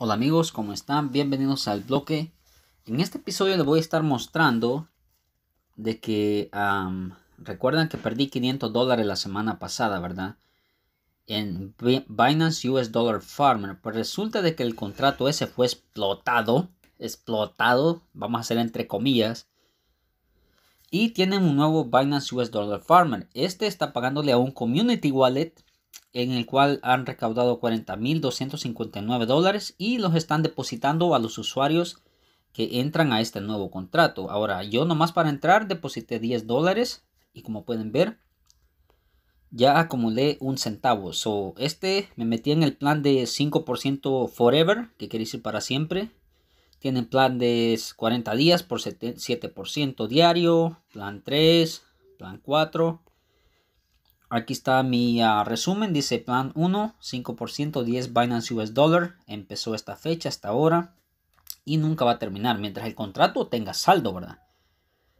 Hola amigos, ¿cómo están? Bienvenidos al bloque. En este episodio les voy a estar mostrando de que recuerdan que perdí 500 dólares la semana pasada, ¿verdad? En Binance US Dollar Farmer. Pues resulta de que el contrato ese fue explotado, explotado, vamos a hacer entre comillas. Y tienen un nuevo Binance US Dollar Farmer. Este está pagándole a un community wallet en el cual han recaudado 40.259 dólares y los están depositando a los usuarios que entran a este nuevo contrato. Ahora, yo nomás para entrar deposité 10 dólares y como pueden ver, ya acumulé un centavo. So, este me metí en el plan de 5% forever, que quiere decir para siempre. Tienen plan de 40 días por 7% diario, plan 3, plan 4 Aquí está mi ah, resumen. Dice plan 1, 5%, 10 Binance US Dollar. Empezó esta fecha hasta ahora y nunca va a terminar mientras el contrato tenga saldo, ¿verdad?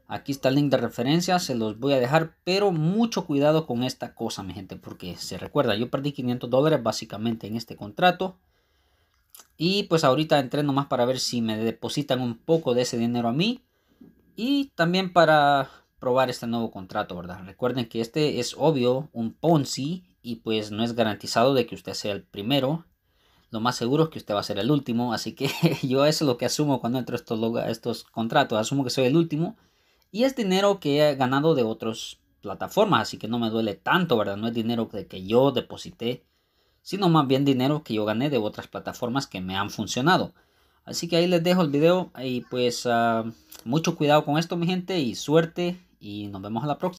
Aquí está el link de referencia, se los voy a dejar, pero mucho cuidado con esta cosa, mi gente, porque se recuerda, yo perdí 500 dólares básicamente en este contrato. Y pues ahorita entré nomás para ver si me depositan un poco de ese dinero a mí. Y también para probar este nuevo contrato, ¿verdad? Recuerden que este es obvio un Ponzi y pues no es garantizado de que usted sea el primero. Lo más seguro es que usted va a ser el último, así que yo eso es lo que asumo cuando entro a estos, estos contratos, asumo que soy el último y es dinero que he ganado de otras plataformas, así que no me duele tanto, ¿verdad? No es dinero que yo deposité, sino más bien dinero que yo gané de otras plataformas que me han funcionado. Así que ahí les dejo el video y pues ah, mucho cuidado con esto mi gente y suerte y nos vemos a la próxima.